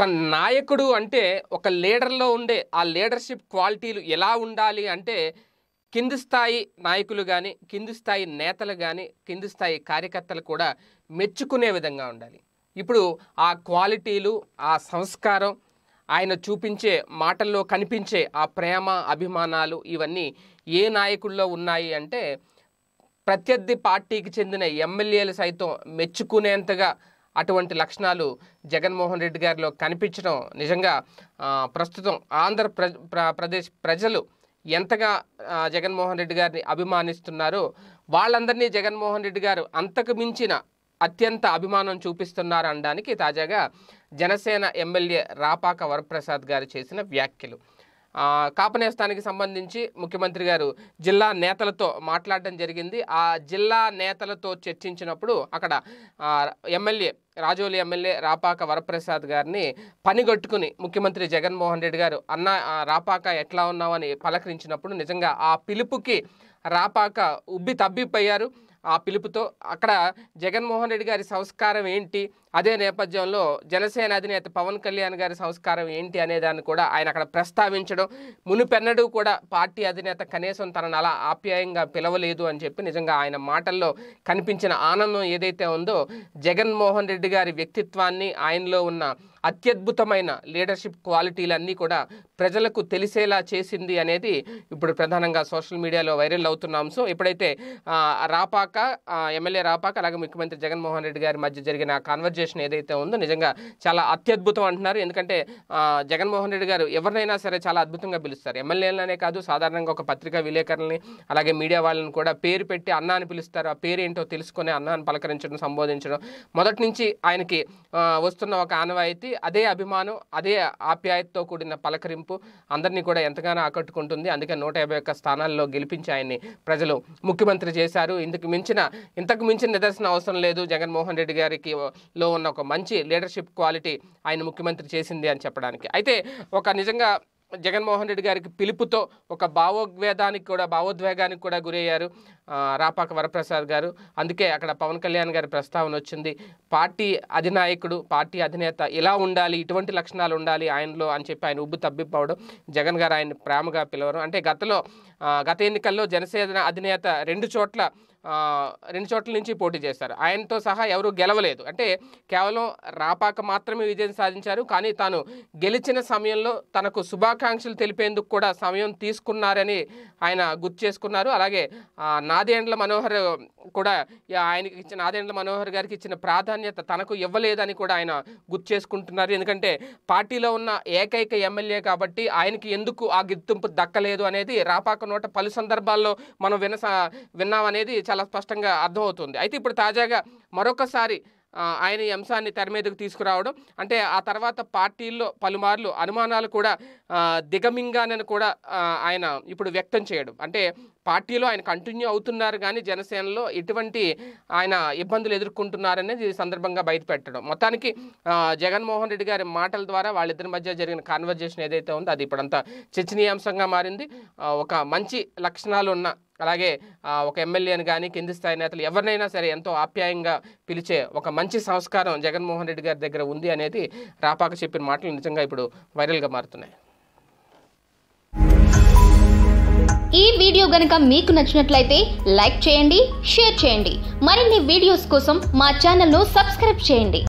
ఒక నాయకుడు అంటే ఒక లీడర్లో ఉండే ఆ లీడర్షిప్ క్వాలిటీలు ఎలా ఉండాలి అంటే కింది స్థాయి నాయకులు కానీ కింది స్థాయి నేతలు కానీ కింది స్థాయి కార్యకర్తలు కూడా మెచ్చుకునే విధంగా ఉండాలి ఇప్పుడు ఆ క్వాలిటీలు ఆ సంస్కారం ఆయన చూపించే మాటల్లో కనిపించే ఆ ప్రేమ అభిమానాలు ఇవన్నీ ఏ నాయకుల్లో ఉన్నాయి అంటే ప్రత్యర్థి పార్టీకి చెందిన ఎమ్మెల్యేలు సైతం మెచ్చుకునేంతగా అటువంటి లక్షణాలు జగన్మోహన్ రెడ్డి గారిలో కనిపించడం నిజంగా ప్రస్తుతం ఆంధ్ర ప్రదేశ్ ప్రజలు ఎంతగా జగన్మోహన్ రెడ్డి గారిని అభిమానిస్తున్నారో వాళ్ళందరినీ జగన్మోహన్ రెడ్డి గారు అంతకు మించిన అత్యంత అభిమానం చూపిస్తున్నారు అనడానికి తాజాగా జనసేన ఎమ్మెల్యే రాపాక వరప్రసాద్ గారు చేసిన వ్యాఖ్యలు కాపనేస్తానికి సంబంధించి ముఖ్యమంత్రి గారు జిల్లా నేతలతో మాట్లాడడం జరిగింది ఆ జిల్లా నేతలతో చర్చించినప్పుడు అక్కడ ఎమ్మెల్యే రాజోలి ఎమ్మెల్యే రాపాక వరప్రసాద్ గారిని పనిగట్టుకుని ముఖ్యమంత్రి జగన్మోహన్ రెడ్డి గారు అన్న రాపాక ఎట్లా ఉన్నామని పలకరించినప్పుడు నిజంగా ఆ పిలుపుకి రాపాక ఉబ్బి తబ్బిపోయారు ఆ పిలుపుతో అక్కడ జగన్మోహన్ రెడ్డి గారి సంస్కారం ఏంటి అదే నేపథ్యంలో జనసేన అధినేత పవన్ కళ్యాణ్ గారి సంస్కారం ఏంటి అనేదాన్ని కూడా ఆయన అక్కడ ప్రస్తావించడం మునుపెన్నడూ కూడా పార్టీ అధినేత కనీసం తనను అలా ఆప్యాయంగా పిలవలేదు అని చెప్పి నిజంగా ఆయన మాటల్లో కనిపించిన ఆనందం ఏదైతే ఉందో జగన్మోహన్ రెడ్డి గారి వ్యక్తిత్వాన్ని ఆయనలో ఉన్న అత్యద్భుతమైన లీడర్షిప్ క్వాలిటీలన్నీ కూడా ప్రజలకు తెలిసేలా చేసింది అనేది ఇప్పుడు ప్రధానంగా సోషల్ మీడియాలో వైరల్ అవుతున్న అంశం ఎప్పుడైతే రాపాక ఎమ్మెల్యే రాపాక అలాగే ముఖ్యమంత్రి జగన్మోహన్ రెడ్డి గారి మధ్య జరిగిన కాన్వర్జేషన్ ఏదైతే ఉందో నిజంగా చాలా అత్యద్భుతం అంటున్నారు ఎందుకంటే జగన్మోహన్ రెడ్డి గారు ఎవరినైనా సరే చాలా అద్భుతంగా పిలుస్తారు ఎమ్మెల్యేలనే కాదు సాధారణంగా ఒక పత్రికా విలేకరులని అలాగే మీడియా వాళ్ళని కూడా పేరు పెట్టి అన్నాన్ని పిలుస్తారు ఆ పేరు ఏంటో తెలుసుకునే అన్నాన్ని పలకరించడం సంబోధించడం మొదటి నుంచి ఆయనకి వస్తున్న ఒక ఆనవాయితీ ప్రీతి అదే అభిమానం అదే ఆప్యాయతతో కూడిన పలకరింపు అందరినీ కూడా ఎంతగానో ఆకట్టుకుంటుంది అందుకే నూట యాభై ఒక్క స్థానాల్లో గెలిపించి ఆయన్ని ప్రజలు ముఖ్యమంత్రి చేశారు ఇందుకు మించిన ఇంతకు మించిన నిదర్శనం అవసరం లేదు జగన్మోహన్ రెడ్డి గారికి లో ఉన్న ఒక మంచి లీడర్షిప్ క్వాలిటీ ఆయన ముఖ్యమంత్రి చేసింది అని చెప్పడానికి అయితే ఒక నిజంగా జగన్మోహన్ రెడ్డి గారికి పిలుపుతో ఒక భావోద్వేదానికి కూడా భావోద్వేగానికి కూడా గురయ్యారు రాపాక వరప్రసాద్ గారు అందుకే అక్కడ పవన్ కళ్యాణ్ గారి ప్రస్తావన వచ్చింది పార్టీ అధినాయకుడు పార్టీ అధినేత ఇలా ఉండాలి ఇటువంటి లక్షణాలు ఉండాలి ఆయనలో అని చెప్పి ఆయన ఉబ్బు తబ్బిపోవడం జగన్ గారు ఆయన ప్రేమగా పిలవడం అంటే గతలో గత ఎన్నికల్లో జనసేన అధినేత రెండు చోట్ల రెండు చోట్ల నుంచి పోటీ చేస్తారు ఆయనతో సహా ఎవరు గెలవలేదు అంటే కేవలం రాపాక మాత్రమే విజయం సాధించారు కానీ తాను గెలిచిన సమయంలో తనకు శుభాకాంక్షలు తెలిపేందుకు కూడా సమయం తీసుకున్నారని ఆయన గుర్తు చేసుకున్నారు అలాగే నా నాదేండ్ల మనోహర్ కూడా ఆయనకి ఇచ్చిన నాదేండ్ల మనోహర్ గారికి ఇచ్చిన ప్రాధాన్యత తనకు ఇవ్వలేదని కూడా ఆయన గుర్తు చేసుకుంటున్నారు ఎందుకంటే పార్టీలో ఉన్న ఏకైక ఎమ్మెల్యే కాబట్టి ఆయనకి ఎందుకు ఆ గుర్తింపు దక్కలేదు అనేది రాపాక నోట పలు సందర్భాల్లో మనం విన విన్నామనేది చాలా స్పష్టంగా అర్థమవుతుంది అయితే ఇప్పుడు తాజాగా మరొకసారి ఆయన ఈ అంశాన్ని తెర మీదకు తీసుకురావడం అంటే ఆ తర్వాత పార్టీల్లో పలుమార్లు అనుమానాలు కూడా దిగమింగానని కూడా ఆయన ఇప్పుడు వ్యక్తం చేయడం అంటే పార్టీలో ఆయన కంటిన్యూ అవుతున్నారు కానీ జనసేనలో ఎటువంటి ఆయన ఇబ్బందులు ఎదుర్కొంటున్నారనేది సందర్భంగా బయటపెట్టడం మొత్తానికి జగన్మోహన్ రెడ్డి గారి మాటల ద్వారా వాళ్ళిద్దరి మధ్య జరిగిన కాన్వర్జేషన్ ఏదైతే ఉందో అది ఇప్పుడంతా చర్చనీయాంశంగా మారింది ఒక మంచి లక్షణాలు ఉన్న అలాగే ఒక ఎమ్మెల్యేని కానీ కింది స్థాయి నేతలు ఎవరినైనా సరే ఎంతో ఆప్యాయంగా పిలిచే ఒక మంచి సంస్కారం జగన్మోహన్ రెడ్డి గారి దగ్గర ఉంది అనేది రాపాక చెప్పిన మాటలు నిజంగా ఇప్పుడు వైరల్గా మారుతున్నాయి ఈ వీడియో గనుక మీకు నచ్చినట్లయితే లైక్ చేయండి షేర్ చేయండి మరిన్ని వీడియోస్ కోసం మా ఛానల్ను సబ్స్క్రైబ్ చేయండి